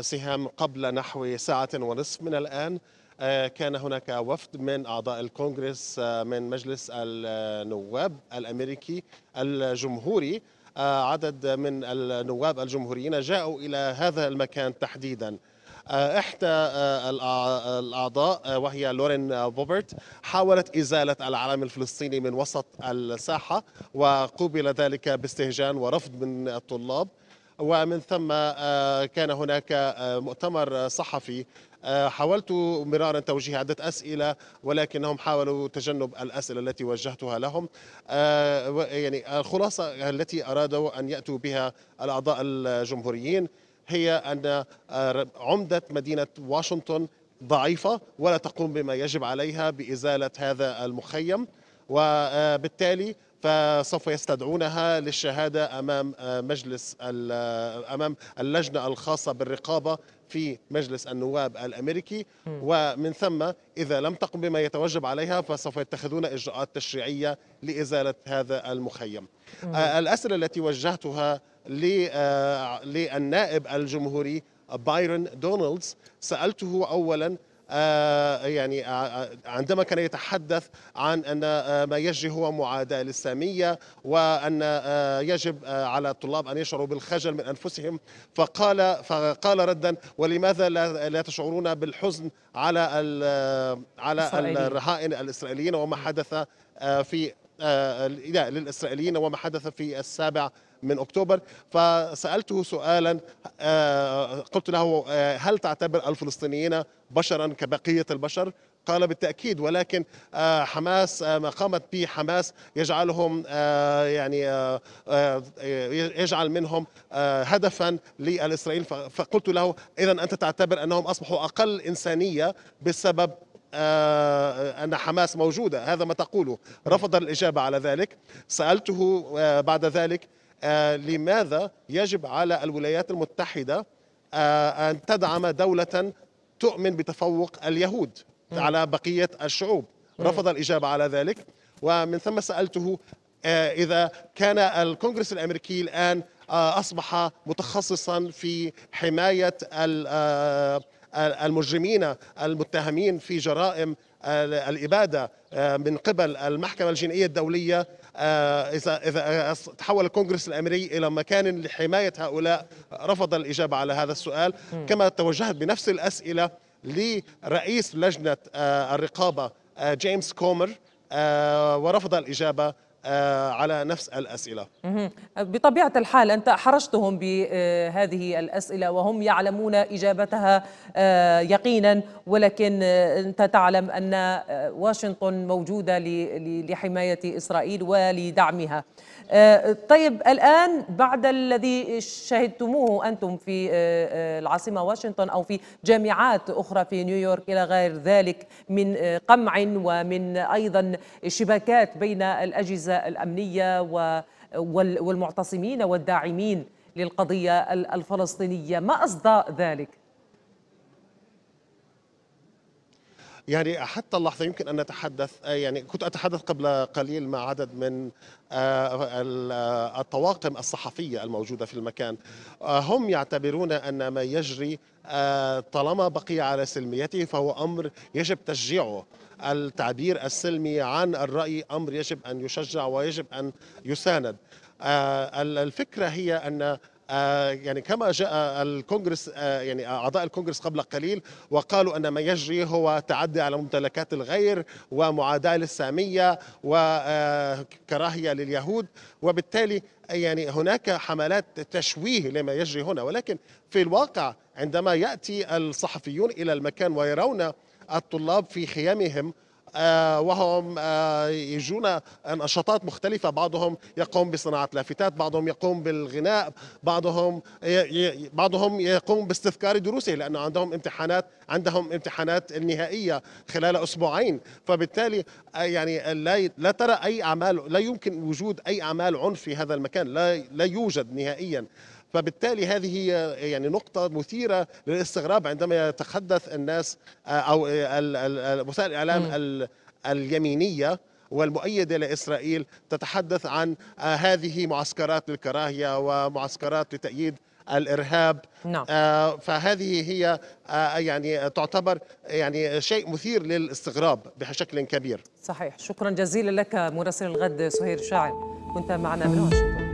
سهام قبل نحو ساعة ونصف من الآن آه، كان هناك وفد من أعضاء الكونغرس آه، من مجلس النواب الأمريكي الجمهوري آه، عدد من النواب الجمهوريين جاءوا إلى هذا المكان تحديداً احدى الاعضاء وهي لورين بوبرت حاولت ازاله العلم الفلسطيني من وسط الساحه وقوبل ذلك باستهجان ورفض من الطلاب ومن ثم آه، كان هناك آه، مؤتمر آه، صحفي حاولت مرارا توجيه عدة أسئلة ولكنهم حاولوا تجنب الأسئلة التي وجهتها لهم يعني الخلاصة التي أرادوا أن يأتوا بها الأعضاء الجمهوريين هي أن عمدة مدينة واشنطن ضعيفة ولا تقوم بما يجب عليها بإزالة هذا المخيم وبالتالي فسوف يستدعونها للشهاده امام آه، مجلس آه، امام اللجنه الخاصه بالرقابه في مجلس النواب الامريكي ومن ثم اذا لم تقم بما يتوجب عليها فسوف يتخذون اجراءات تشريعيه لازاله هذا المخيم. آه، الاسئله التي وجهتها للنائب الجمهوري بايرن دونالدز سالته اولا آه، يعني آه، آه، عندما كان يتحدث عن أن ما يجري هو معاداة للسامية وأن يجب على الطلاب أن يشعروا بالخجل من أنفسهم فقال فقال ردا ولماذا لا تشعرون بالحزن على على الرهائن الإسرائيليين وما حدث في آه، للإسرائيليين وما حدث في السابع من أكتوبر فسألته سؤالا آه، قلت له آه، هل تعتبر الفلسطينيين بشرا كبقية البشر قال بالتاكيد ولكن حماس ما قامت به حماس يجعلهم يعني يجعل منهم هدفا للاسرائيل فقلت له اذا انت تعتبر انهم اصبحوا اقل انسانيه بسبب آه، أن حماس موجودة هذا ما تقوله رفض الإجابة على ذلك سألته آه، بعد ذلك آه، لماذا يجب على الولايات المتحدة أن تدعم دولة تؤمن بتفوق اليهود على بقية الشعوب رفض الإجابة على ذلك ومن ثم سألته آه، اذا كان الكونغرس الامريكي الان آه، اصبح متخصصا في حمايه آه، المجرمين المتهمين في جرائم الاباده من قبل المحكمه الجنائيه الدوليه اذا اذا تحول الكونغرس الامريكي الى مكان لحمايه هؤلاء رفض الاجابه على هذا السؤال كما توجهت بنفس الاسئله لرئيس لجنه الرقابه جيمس كومر ورفض الاجابه آه، على نفس الأسئلة بطبيعة الحال أنت حرجتهم بهذه الأسئلة وهم يعلمون إجابتها آه، يقينا ولكن آه، أنت تعلم أن واشنطن موجودة لحماية إسرائيل ولدعمها طيب الآن بعد الذي شهدتموه أنتم في العاصمة واشنطن أو في جامعات أخرى في نيويورك إلى غير ذلك من قمع ومن أيضا شباكات بين الأجهزة الأمنية والمعتصمين والداعمين للقضية الفلسطينية ما أصداء ذلك؟ يعني حتى اللحظه يمكن ان نتحدث يعني كنت اتحدث قبل قليل مع عدد من آه، آه، الطواقم الصحفيه الموجوده في المكان آه، هم يعتبرون ان ما يجري آه، طالما بقي على سلميته فهو امر يجب تشجيعه التعبير السلمي عن الراي امر يجب ان يشجع ويجب ان يساند آه، الفكره هي ان آه، يعني كما جاء الكونغرس يعني اعضاء الكونغرس قبل قليل وقالوا ان ما يجري هو تعدي على ممتلكات الغير ومعاداه للساميه وكراهيه لليهود وبالتالي يعني هناك حملات تشويه لما يجري هنا ولكن في الواقع عندما يأتي الصحفيون إلى المكان ويرون الطلاب في خيامهم آه، وهم آه، يجون نشاطات مختلفة بعضهم يقوم بصناعة لافتات بعضهم يقوم بالغناء بعضهم بعضهم يقوم باستذكار دروسه لأنه عندهم امتحانات عندهم امتحانات النهائية خلال أسبوعين فبالتالي آه، يعني لا لا ترى أي أعمال لا يمكن وجود أي أعمال عنف في هذا المكان لا لا يوجد نهائيا فبالتالي هذه يعني نقطة مثيرة للاستغراب عندما يتحدث الناس آه، أو آه، وسائل الإعلام اليمينية والمؤيدة لإسرائيل تتحدث عن آه، هذه معسكرات للكراهية ومعسكرات لتأييد الارهاب نعم. آه فهذه هي آه يعني تعتبر يعني شيء مثير للاستغراب بشكل كبير صحيح شكرا جزيلا لك مراسل الغد سهير شاعر كنت معنا من واشنطن